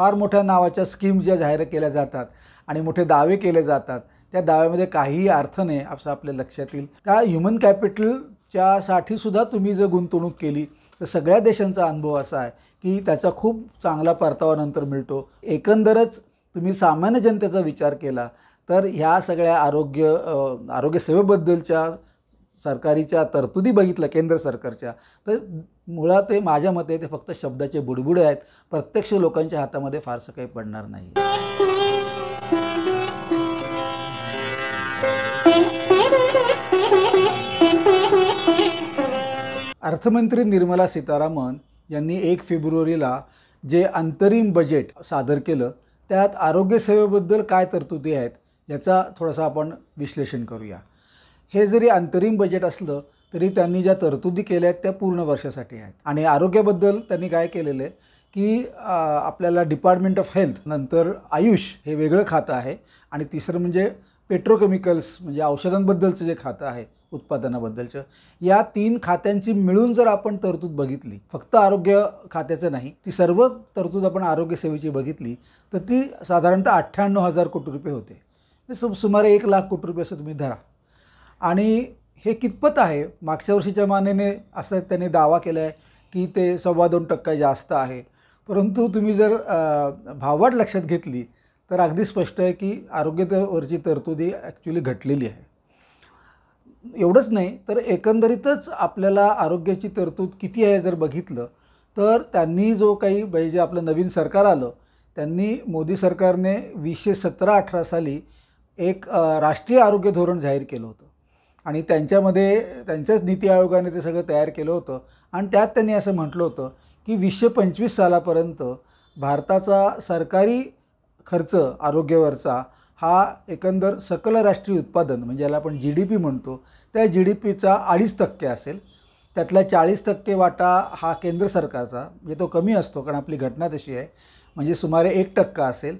फार मोठ्या नावाच्या स्कीम ज्या जाहीर केल्या जातात आणि मोठे दावे केले जातात त्या दाव्यामध्ये काहीही अर्थ नाही असं आपल्या लक्षात येईल त्या ह्युमन कॅपिटलच्यासाठी सुद्धा तुम्ही जर गुंतवणूक केली तर सगळ्या देशांचा अनुभव असा आहे की त्याचा खूप चांगला परतावा नंतर मिळतो एकंदरच तुम्ही सामान्य जनतेचा विचार केला तर ह्या सगळ्या आरोग्य आरोग्यसेवेबद्दलच्या सरकारीच्या तरतुदी बघितल्या केंद्र सरकारच्या तर मुळात हे माझ्या मते ते फक्त शब्दाचे बुडबुडे आहेत प्रत्यक्ष लोकांच्या हातामध्ये फारसं काही पडणार नाही अर्थमंत्री निर्मला सीतारामन यांनी एक फेब्रुवारीला जे अंतरिम बजेट सादर केलं त्यात आरोग्यसेवेबद्दल काय तरतुदी आहेत याचा थोडासा आपण विश्लेषण करूया हे जरी अंतरिम बजेट असलं तरी त्यांनी ज्या तरतुदी केल्या आहेत त्या पूर्ण वर्षासाठी आहेत आणि आरोग्याबद्दल त्यांनी काय केलेलं आहे की आपल्याला डिपार्टमेंट ऑफ हेल्थ नंतर आयुष हे वेगळं खातं आहे आणि तिसरं म्हणजे पेट्रोकेमिकल्स म्हणजे औषधांबद्दलचं जे खातं आहे उत्पादनाबद्दलचं या तीन खात्यांची मिळून जर आपण तरतूद बघितली फक्त आरोग्य खात्याचं नाही ती सर्व तरतूद आपण आरोग्यसेवेची बघितली तर ती साधारणतः अठ्ठ्याण्णव हजार कोटी रुपये होते म्हणजे सु सुमारे एक लाख कोटी रुपये असं तुम्ही धरा आणि हे कितपत आहे मागच्या वर्षीच्या मानेने असं त्यांनी दावा केला आहे की ते सव्वा दोन टक्का जास्त आहे परंतु तुम्ही जर भाववाढ लक्षात घेतली तर अगदी स्पष्ट आहे की आरोग्यावरची तरतुदी ॲक्च्युली घटलेली आहे एवढंच नाही तर एकंदरीतच आपल्याला आरोग्याची तरतूद किती आहे जर बघितलं तर त्यांनी जो काही म्हणजे आपलं नवीन सरकार आलं त्यांनी मोदी सरकारने वीसशे सतरा अठरा साली एक राष्ट्रीय आरोग्य धोरण जाहीर केलं होतं आणि त्यांच्यामध्ये त्यांच्याच नीती आयोगाने ते सगळं तयार केलं होतं आणि त्यात त्यांनी असं म्हटलं होतं की वीसशे पंचवीस सालापर्यंत भारताचा सरकारी खर्च आरोग्यावरचा हा एकंदर सकल राष्ट्रीय उत्पादन म्हणजे याला आपण जी डी पी म्हणतो त्या जी डी पीचा अडीच टक्के असेल त्यातला चाळीस टक्के वाटा हा केंद्र सरकारचा म्हणजे तो कमी असतो कारण आपली घटना तशी आहे म्हणजे सुमारे एक टक्का असेल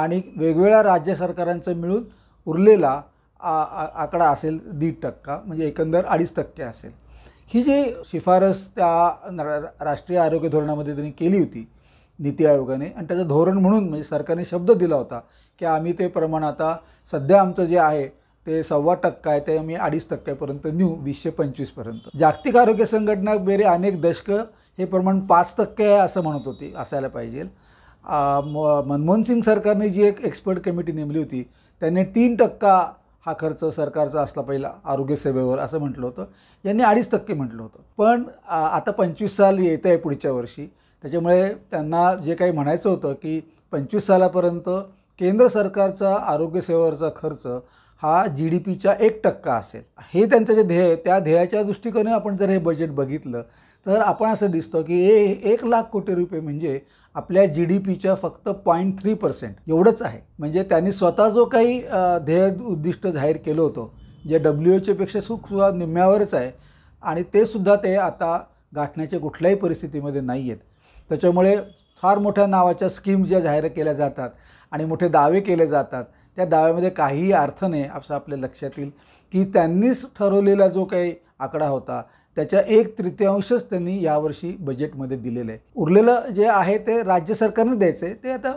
आणि वेगवेगळ्या राज्य सरकारांचं मिळून उरलेला आकडा असेल दीड टक्का म्हणजे एकंदर अडीच टक्के असेल ही जी शिफारस त्या राष्ट्रीय आरोग्य धोरणामध्ये त्यांनी केली होती नीती आयोगाने आणि त्याचं धोरण म्हणून म्हणजे सरकारने शब्द दिला होता की आम्ही ते प्रमाण आता सध्या आमचं जे आहे ते सव्वा टक्का आहे ते आम्ही अडीच टक्क्यापर्यंत नेऊ वीसशे पंचवीसपर्यंत जागतिक आरोग्य संघटना बेरे अनेक दशकं हे प्रमाण पाच टक्के आहे असं म्हणत होती असायला पाहिजे मनमोहन सिंग सरकारने जी एक एक्सपर्ट कमिटी नेमली होती त्यांनी तीन टक्का हा खर्च सरकारचा असला पहिला आरोग्यसेवेवर असं म्हटलं होतं यांनी अडीच टक्के म्हटलं होतं पण आता पंचवीस साल येत आहे पुढच्या वर्षी त्याच्यामुळे त्यांना जे काही म्हणायचं होतं की पंचवीस सालापर्यंत केंद्र सरकारचा आरोग्यसेवेवरचा खर्च हा जी डी पीच्या एक टक्का असेल हे त्यांचं जे ध्येय आहे त्या ध्येयाच्या दृष्टिकोने आपण जर हे बजेट बघितलं तर आपण असं दिसतं की ए एक लाख कोटी रुपये म्हणजे आपल्या जी डी पीच्या फक्त पॉईंट थ्री पर्सेंट एवढंच आहे म्हणजे त्यांनी स्वतः जो काही ध्येय उद्दिष्ट जाहीर केलं होतं जे डब्ल्यू सुख सुद्धा निम्म्यावरच आहे आणि ते सुद्धा ते आता गाठण्याच्या कुठल्याही परिस्थितीमध्ये नाही आहेत त्याच्यामुळे फार मोठ्या नावाच्या स्कीम ज्या जाहीर केल्या जातात आणि मोठे दावे केले जातात त्या दाव्यामध्ये काहीही अर्थ नाही असं आपल्या लक्षात येईल की त्यांनीच ठरवलेला जो काही आकडा होता त्याच्या एक तृतीयांशच त्यांनी यावर्षी बजेटमध्ये दिलेलं आहे उरलेलं जे आहे ते राज्य सरकारने द्यायचं आहे ते आता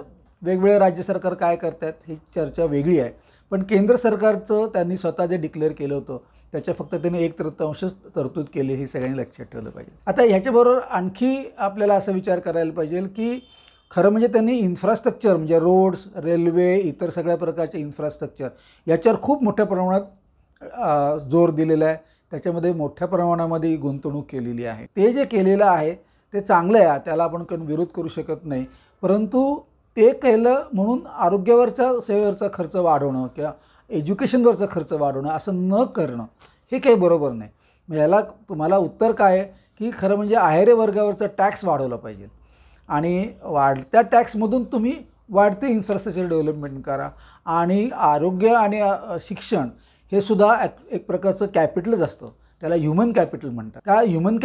वेगवेगळे राज्य सरकार काय करतात ही चर्चा वेगळी आहे पण केंद्र सरकारचं त्यांनी स्वतः जे डिक्लेअर केलं होतं त्याच्या फक्त त्यांनी एक तृतीयांशच तरतूद केली हे सगळ्यांनी लक्षात ठेवलं पाहिजे आता ह्याच्याबरोबर आणखी आपल्याला असा विचार करायला पाहिजे की खरं म्हणजे त्यांनी इन्फ्रास्ट्रक्चर म्हणजे रोड्स रेल्वे इतर सगळ्या प्रकारचे इन्फ्रास्ट्रक्चर याच्यावर खूप मोठ्या प्रमाणात जोर दिलेला आहे त्याच्यामध्ये मोठ्या प्रमाणामध्ये गुंतवणूक केलेली आहे ते जे केलेलं आहे ते चांगलं आहे त्याला आपण क विरोध करू शकत नाही परंतु ते केलं म्हणून आरोग्यावरच्या सेवेवरचा खर्च वाढवणं किंवा एज्युकेशनवरचा खर्च वाढवणं असं न करणं हे काही बरोबर नाही याला तुम्हाला उत्तर काय आहे की खरं म्हणजे आहेरे वर्गावरचा टॅक्स वाढवला पाहिजे आणि वाढत्या टॅक्समधून तुम्ही वाढते इन्फ्रास्ट्रक्चर डेव्हलपमेंट करा आणि आरोग्य आणि शिक्षण हे सुद्धा एक प्रकारचं कॅपिटलच असतं त्याला ह्युमन कॅपिटल म्हणतात त्या ह्युमन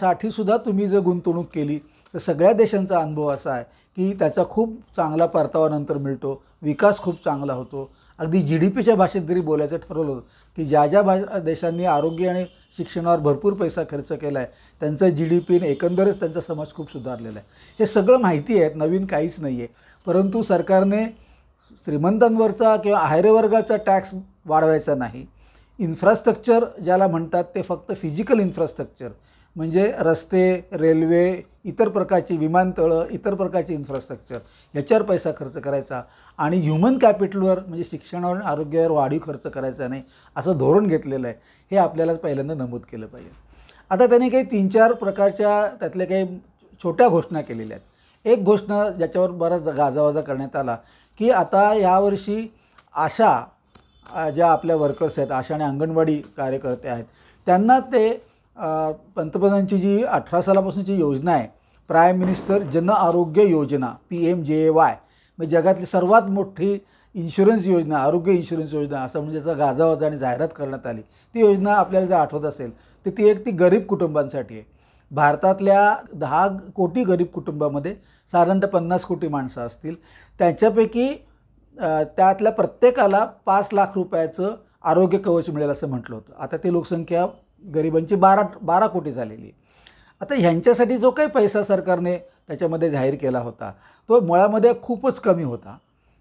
साठी सुद्धा तुम्ही जर गुंतवणूक केली तर सगळ्या देशांचा अनुभव असा आहे की त्याचा खूप चांगला परतावा नंतर मिळतो विकास खूप चांगला होतो अगदी जी डी पीच्या भाषेत जरी बोलायचं ठरवलं होतं की ज्या ज्या भा देशांनी आरोग्य आणि शिक्षणावर भरपूर पैसा खर्च केला आहे त्यांचा जी डी पीने एकंदरच त्यांचा समाज खूप सुधारलेला आहे हे सगळं माहिती आहे नवीन काहीच नाही आहे परंतु सरकारने श्रीमंतांवरचा किंवा आहेरवर्गाचा टॅक्स वाढवायचा नाही इन्फ्रास्ट्रक्चर ज्याला म्हणतात ते फक्त फिजिकल इन्फ्रास्ट्रक्चर म्हणजे रस्ते रेल्वे इतर प्रकारची विमानतळं इतर प्रकारचे इन्फ्रास्ट्रक्चर याच्यावर पैसा खर्च करायचा आणि ह्युमन कॅपिटलवर म्हणजे शिक्षणावर आणि आरोग्यावर वाढीव खर्च करायचा नाही असं धोरण घेतलेलं आहे हे आपल्याला पहिल्यांदा नमूद केलं पाहिजे आता त्यांनी काही तीन चार प्रकारच्या त्यातल्या काही छोट्या घोषणा केलेल्या आहेत एक घोषणा ज्याच्यावर बराच गाजावाजा करण्यात आला की आता यावर्षी आशा ज्या आपल्या वर्कर्स आहेत आशा आणि अंगणवाडी कार्यकर्ते आहेत त्यांना ते पंतप्रधानांची जी अठरा सालापासूनची योजना आहे प्राईम मिनिस्टर जन आरोग्य योजना पी एम जे ए वाय म्हणजे जगातली सर्वात मोठी इन्शुरन्स योजना आरोग्य इन्शुरन्स योजना असं म्हणजे त्याचा गाजावाजा आणि जाहिरात करण्यात आली ती योजना आपल्याला जर आठवत असेल तर ती एक ती गरीब कुटुंबांसाठी आहे भारतातल्या दहा कोटी गरीब कुटुंबामध्ये साधारणतः पन्नास कोटी माणसं असतील त्याच्यापैकी त्यातल्या प्रत्येकाला पाच लाख रुपयाचं आरोग्य कवच मिळेल असं म्हटलं होतं आता ती लोकसंख्या गरिबांची बारा बारा कोटी झालेली आता ह्यांच्यासाठी जो काही पैसा सरकारने त्याच्यामध्ये जाहीर केला होता तो मुळामध्ये खूपच कमी होता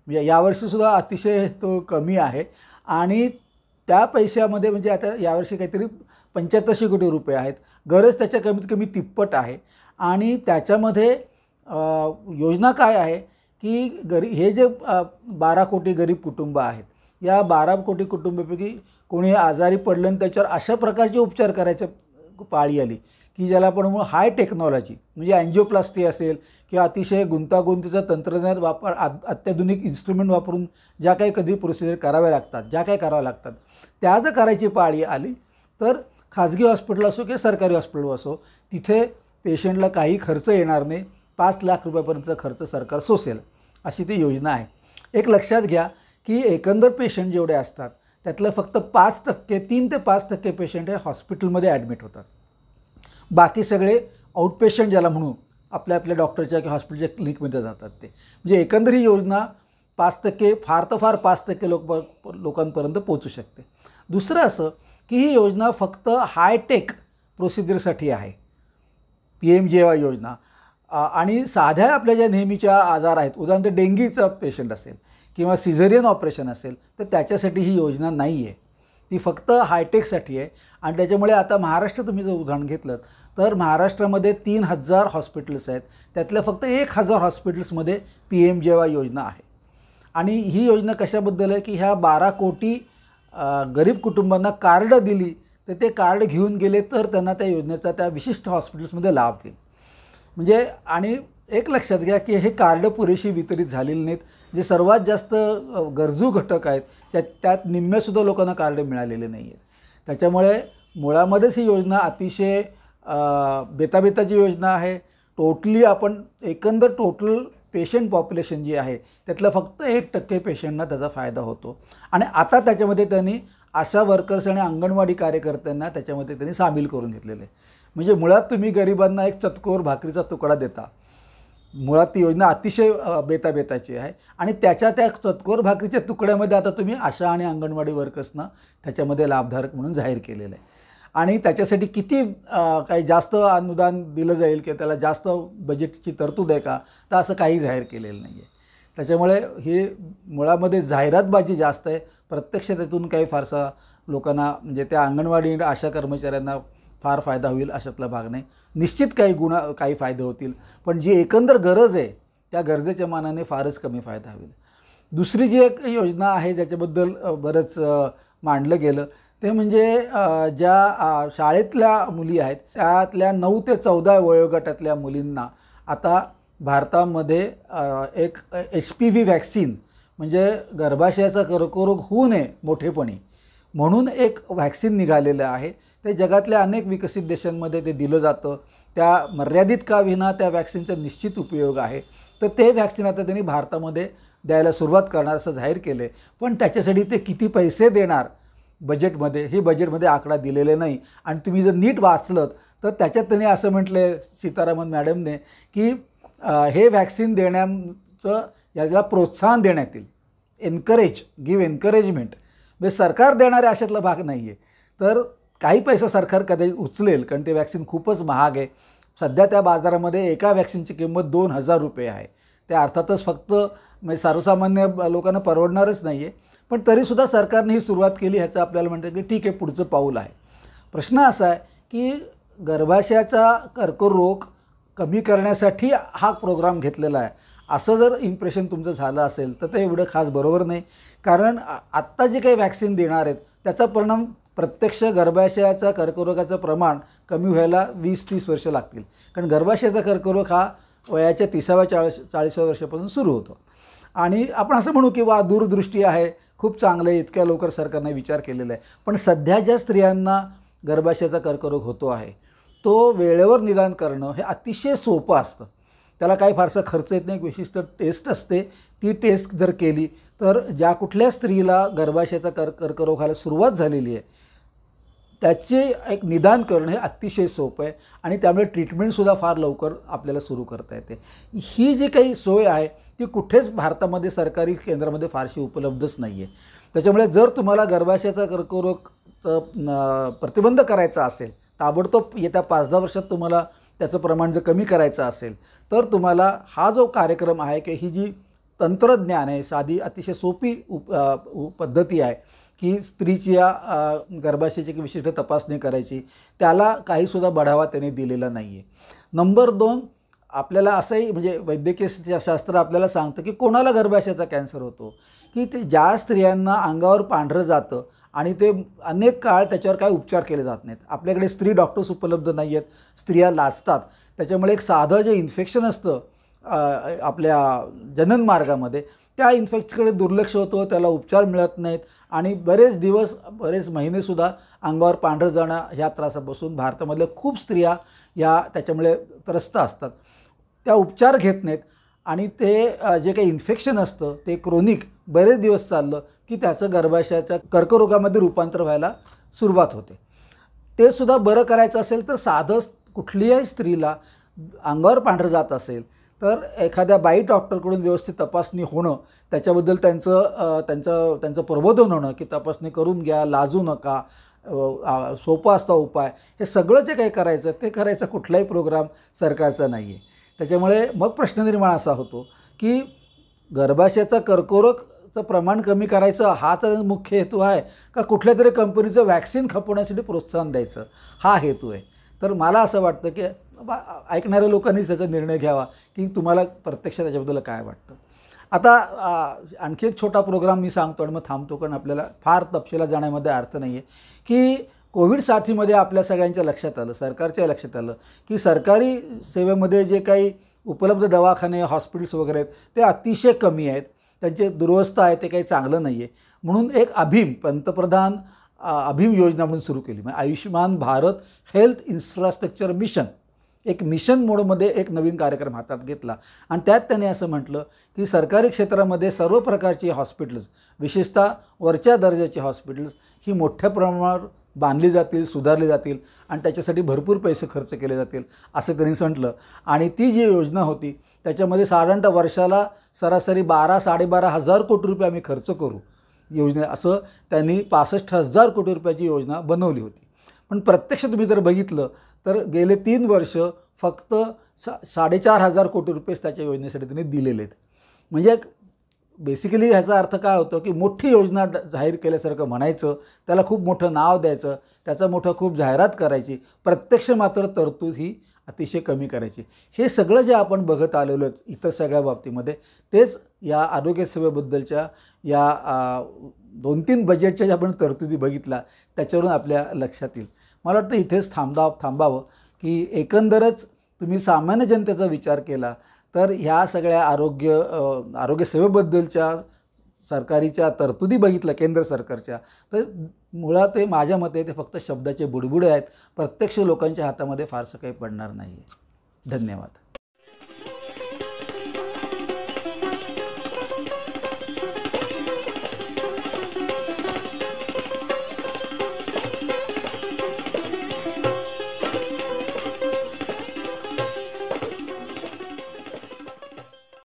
म्हणजे यावर्षीसुद्धा अतिशय तो कमी आहे आणि त्या पैशामध्ये म्हणजे आता यावर्षी काहीतरी पंच्याहत्तरशे कोटी रुपये आहेत गरज त्याच्या कमीत कमी तिप्पट आहे आणि त्याच्यामध्ये योजना काय आहे की गरी हे जे बारा कोटी गरीब कुटुंब आहेत या बारा कोटी कुटुंबापैकी कोणी आजारी पडलं आणि त्याच्यावर अशा प्रकारचे उपचार करायचे पाळी आली की ज्याला आपण म्हणू हाय टेक्नॉलॉजी म्हणजे अँजिओप्लास्टी असेल किंवा अतिशय गुंतागुंतीचं तंत्रज्ञान वापर अत्याधुनिक इन्स्ट्रुमेंट वापरून ज्या काही कधी प्रोसिजर कराव्या लागतात ज्या काही कराव्या लागतात त्या जर करायची पाळी आली तर खाजगी हॉस्पिटल असो किंवा सरकारी हॉस्पिटल असो तिथे पेशंटला काही खर्च येणार नाही पाच लाख रुपयापर्यंतचा खर्च सरकार सोसेल अशी ती योजना आहे एक लक्षात घ्या की एकंदर पेशंट जेवढे असतात त्यातलं फक्त पाच टक्के तीन ते पाच टक्के पेशंट हे हॉस्पिटलमध्ये ॲडमिट होतात बाकी सगळे आउट पेशंट ज्याला म्हणू आपल्या आपल्या डॉक्टरच्या किंवा हॉस्पिटलच्या क्लिनिकमध्ये जातात ते म्हणजे एकंदर ही योजना पाच टक्के फार तर फार पाच टक्के लोक लोकांपर्यंत पोचू शकते दुसरं असं की ही योजना फक्त हायटेक प्रोसिजरसाठी आहे पी एम जे वाय योजना आणि साध्या आपल्या ज्या नेहमीच्या आजार आहेत उदाहरणार्थ डेंग्यूचं पेशंट असेल किंवा सिझेरियन ऑपरेशन असेल तर त्याच्यासाठी ही योजना नाही आहे ती फक्त हायटेकसाठी आहे आणि त्याच्यामुळे आता महाराष्ट्र तुम्ही जर उदाहरण घेतलं तर महाराष्ट्रामध्ये तीन हजार हॉस्पिटल्स आहेत त्यातल्या फक्त एक हजार हॉस्पिटल्समध्ये पी एम जे वाय योजना आहे आणि ही योजना कशाबद्दल आहे की ह्या बारा कोटी गरीब कुटुंबांना कार्ड दिली तर ते कार्ड घेऊन गेले तर त्यांना त्या योजनेचा त्या विशिष्ट हॉस्पिटल्समध्ये लाभ होईल म्हणजे आणि एक लक्षात घ्या की हे कार्ड पुरेशी वितरित झालेली नाहीत जे सर्वात जास्त गरजू घटक आहेत त्या त्यात निम्म्यासुद्धा लोकांना कार्ड मिळालेले नाही आहेत त्याच्यामुळे मुळामध्येच ही योजना अतिशय बेताबेताची योजना आहे टोटली आपण एकंदर टोटल पेशंट पॉप्युलेशन जी आहे त्यातलं फक्त एक टक्के पेशंटना त्याचा फायदा होतो आणि आता त्याच्यामध्ये त्यांनी आशा वर्कर्स आणि अंगणवाडी कार्यकर्त्यांना त्याच्यामध्ये त्यांनी सामील करून घेतलेले म्हणजे मुळात तुम्ही गरिबांना एक चतकोर भाकरीचा तुकडा देता मुळात ती योजना अतिशय बेताबेताची आहे आणि त्याच्या त्या चतकोर भाकरीच्या तुकड्यामध्ये आता तुम्ही आशा आणि अंगणवाडी वर्कर्सना त्याच्यामध्ये लाभधारक म्हणून जाहीर केलेलं आहे आणि त्याच्यासाठी किती काही जास्त अनुदान दिलं जाईल किंवा त्याला जास्त बजेटची तरतूद आहे का तर असं काही जाहीर केलेलं नाही आहे त्याच्यामुळे हे मुळामध्ये जाहिरातबाजी जास्त आहे प्रत्यक्ष त्यातून काही फारसा लोकांना म्हणजे त्या अंगणवाडी आशा कर्मचाऱ्यांना फार फायदा होईल अशातला भाग नाही निश्चित काही गुणा काही फायदे होतील पण जी एकंदर गरज आहे त्या गरजेच्या मानाने फारच कमी फायदा होईल दुसरी जी एक योजना आहे ज्याच्याबद्दल बरंच मांडलं गेलं ते म्हणजे ज्या शाळेतल्या मुली आहेत त्यातल्या नऊ ते चौदा वयोगटातल्या मुलींना आता भारतामध्ये एक एच पी व्ही वॅक्सिन म्हणजे गर्भाशयाचा कर्करोग होऊ नये मोठेपणी म्हणून एक व्हॅक्सिन निघालेलं आहे ते जगातल्या अनेक विकसित देशांमध्ये ते दिलं जातं त्या मर्यादित का विना त्या वॅक्सिनचा निश्चित उपयोग आहे तर ते वॅक्सिन आता त्यांनी भारतामध्ये द्यायला सुरुवात करणार असं जाहीर केलं आहे पण त्याच्यासाठी ते किती पैसे देणार बजेटमध्ये हे बजेटमध्ये आकडा दिलेले नाही आणि तुम्ही जर नीट वाचलं तर त्याच्यात त्यांनी असं म्हटलं सीतारामन मॅडमने की हे वॅक्सिन देण्याचं याला प्रोत्साहन देण्यात येईल एनकरेज गिव्ह एनकरेजमेंट म्हणजे सरकार देणारे अशातला भाग नाही आहे तर काही पैसा सरकार कदाचित उचलेल कारण ते वॅक्सिन खूपच महाग आहे सध्या त्या बाजारामध्ये एका वॅक्सिनची किंमत दोन हजार रुपये आहे त्या अर्थातच फक्त म्हणजे सर्वसामान्य लोकांना परवडणारच नाही आहे पण तरीसुद्धा सरकारने ही सुरुवात केली ह्याचं आपल्याला म्हणतात की ठीक आहे पुढचं पाऊल आहे प्रश्न असा आहे की गर्भाशयाचा कर्करोग कमी करण्यासाठी हा प्रोग्राम घेतलेला आहे असं जर इम्प्रेशन तुमचं झालं असेल तर ते एवढं खास बरोबर नाही कारण आत्ता जे काही वॅक्सिन देणार आहेत त्याचा परिणाम प्रत्यक्ष गर्भाशयाचा कर्करोगाचं प्रमाण कमी व्हायला वीस तीस वर्ष लागतील कारण गर्भाशयाचा कर्करोग हा वयाच्या तिसाव्या चाळीस चाळीसाव्या वर्षापासून सुरू होतो आणि आपण असं म्हणू की वा दूरदृष्टी आहे खूप चांगलं आहे इतक्या लवकर सरकारने विचार केलेला आहे पण सध्या ज्या स्त्रियांना गर्भाशयाचा कर्करोग होतो आहे तो वेळेवर निदान करणं हे अतिशय सोपं असतं त्याला काही फारसा खर्च येत नाही एक विशिष्ट टेस्ट असते ती टेस्ट जर केली तर ज्या कुठल्या स्त्रीला गर्भाशयाचा कर कर्करोगाला सुरुवात झालेली आहे त्याचे एक निदान करणं हे अतिशय सोपं आहे आणि त्यामुळे ट्रीटमेंटसुद्धा फार लवकर आपल्याला सुरू करता येते ही जी काही सोय आहे ती कुठेच भारतामध्ये सरकारी केंद्रामध्ये फारशी उपलब्धच नाही आहे त्याच्यामुळे जर तुम्हाला गर्भाशयाचा कर्करोग प्रतिबंध करायचा असेल ताबडतोब येत्या पाच दहा वर्षात तुम्हाला त्याचं प्रमाण जर कमी करायचं असेल तर तुम्हाला हा जो कार्यक्रम आहे की ही जी तंत्रज्ञान आहे साधी अतिशय सोपी उप पद्धती आहे की स्त्रीची या गर्भाशयाची विशिष्ट तपासणी करायची त्याला काहीसुद्धा बढावा त्यांनी दिलेला नाही आहे नंबर दोन आपल्याला असंही म्हणजे वैद्यकीय शास्त्र आपल्याला सांगतं की कोणाला गर्भाशयाचा कॅन्सर होतो की ते ज्या स्त्रियांना अंगावर पांढरं जातं आणि ते अनेक काळ त्याच्यावर काय उपचार केले जात नाहीत आपल्याकडे स्त्री डॉक्टर्स उपलब्ध नाही आहेत स्त्रिया लाचतात त्याच्यामुळे एक साधं जे इन्फेक्शन असतं आपल्या जननमार्गामध्ये त्या इन्फेक्शनकडे दुर्लक्ष होतं त्याला उपचार मिळत नाहीत आणि बरेच दिवस बरेच महिनेसुद्धा अंगावर पांढरं जाणं ह्या त्रासापासून भारतामधल्या खूप स्त्रिया या त्याच्यामुळे त्रस्त असतात त्या उपचार घेत नाहीत आणि ते जे काही इन्फेक्शन असतं ते क्रोनिक बरेच दिवस चाललं की त्याचं गर्भाशयाच्या कर्करोगामध्ये रूपांतर व्हायला सुरुवात होते ते सुद्धा बरं करायचं असेल तर साधं कुठलीही स्त्रीला अंगावर पांढरं जात असेल तर एखाद्या बाई डॉक्टरकडून व्यवस्थित तपासणी होणं त्याच्याबद्दल त्यांचं त्यांचं त्यांचं प्रबोधन होणं की तपासणी करून घ्या लाजू नका सोपा असता उपाय हे सगळं जे काही करायचं ते करायचा कुठलाही प्रोग्राम सरकारचा नाही आहे त्याच्यामुळे मग प्रश्न निर्माण असा होतो की गर्भाशयाचा कर्करोगचं प्रमाण कमी करायचं हा तर मुख्य हेतू आहे का कुठल्या तरी कंपनीचं व्हॅक्सिन खपवण्यासाठी प्रोत्साहन द्यायचं हा हेतू आहे तर मला असं वाटतं की ऐकणाऱ्या लोकांनीच त्याचा निर्णय घ्यावा की तुम्हाला प्रत्यक्ष त्याच्याबद्दल काय वाटतं आता आणखी एक छोटा प्रोग्राम मी सांगतो आणि मग थांबतो कारण आपल्याला फार तपशिला जाण्यामध्ये अर्थ नाही आहे की कोविड साथीमध्ये आपल्या सगळ्यांच्या लक्षात आलं सरकारच्या लक्षात आलं की सरकारी सेवेमध्ये जे काही उपलब्ध दवाखाने हॉस्पिटल्स वगैरे आहेत ते अतिशय कमी आहेत त्यांचे दुरवस्था आहे ते काही चांगलं नाही आहे म्हणून एक अभिम पंतप्रधान अभिम योजना म्हणून सुरू केली म्हणजे Ayushman Bharat health infrastructure mission एक मिशन मोडमध्ये एक नवीन कार्यक्रम हातात घेतला आणि त्यात त्यांनी असं म्हटलं की सरकारी क्षेत्रामध्ये सर्व प्रकारची हॉस्पिटल्स विशेषतः वरच्या दर्जाची हॉस्पिटल्स ही मोठ्या प्रमाणावर बांधली जातील सुधारली जातील आणि त्याच्यासाठी भरपूर पैसे खर्च केले जातील असं त्यांनी म्हटलं आणि ती जी योजना होती त्याच्यामध्ये साधारणतः वर्षाला सरासरी बारा साडेबारा हजार कोटी रुपये आम्ही खर्च करू योजना असं त्यांनी पासष्ट हजार कोटी रुपयाची योजना बनवली होती पण प्रत्यक्ष तुम्ही जर बघितलं तर गेले तीन वर्ष फक्त सा साडेचार हजार कोटी रुपयेच त्याच्या योजनेसाठी त्यांनी दिलेले आहेत म्हणजे बेसिकली ह्याचा अर्थ काय होतो की मोठी योजना जाहीर केल्यासारखं म्हणायचं त्याला खूप मोठं नाव द्यायचं त्याचा मोठं खूप जाहिरात करायची प्रत्यक्ष मात्र तरतूद ही अतिशय कमी करायची हे सगळं जे आपण बघत आलेलो आहेत इतर सगळ्या बाबतीमध्ये तेच या आरोग्यसेवेबद्दलच्या या दोन तीन बजेटच्या ज्या आपण तरतुदी बघितला त्याच्यावरून आपल्या लक्षात येईल मला वाटतं इथेच थांबा थांबावं की एकंदरच तुम्ही सामान्य जनतेचा विचार केला तर ह्या सगळ्या आरोग्य आरोग्यसेवेबद्दलच्या सरकारीच्या तरतुदी बघितल्या केंद्र सरकारच्या तर मुळात ते माझ्या मते ते फक्त शब्दाचे बुडबुडे आहेत प्रत्यक्ष लोकांच्या हातामध्ये फारसं काही पडणार नाही आहे धन्यवाद